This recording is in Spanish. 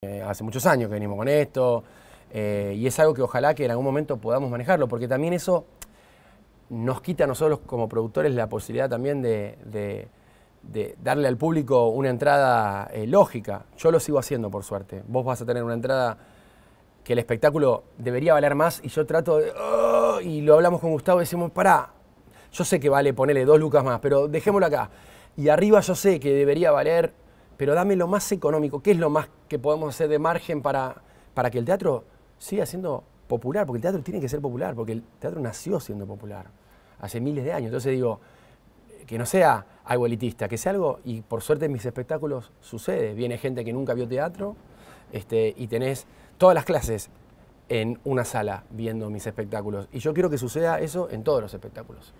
Eh, hace muchos años que venimos con esto eh, y es algo que ojalá que en algún momento podamos manejarlo, porque también eso nos quita a nosotros como productores la posibilidad también de, darle al público una entrada eh, lógica. Yo lo sigo haciendo, por suerte. Vos vas a tener una entrada que el espectáculo debería valer más y yo trato de... Oh", y lo hablamos con Gustavo y decimos, pará, yo sé que vale ponerle dos lucas más, pero dejémoslo acá. Y arriba yo sé que debería valer pero dame lo más económico. ¿Qué es lo más que podemos hacer de margen para, que el teatro siga siendo popular? Porque el teatro tiene que ser popular, porque el teatro nació siendo popular hace miles de años. Entonces digo, que no sea algo elitista, que sea algo, y por suerte en mis espectáculos sucede. Viene gente que nunca vio teatro este, y tenés todas las clases en una sala viendo mis espectáculos. Y yo quiero que suceda eso en todos los espectáculos.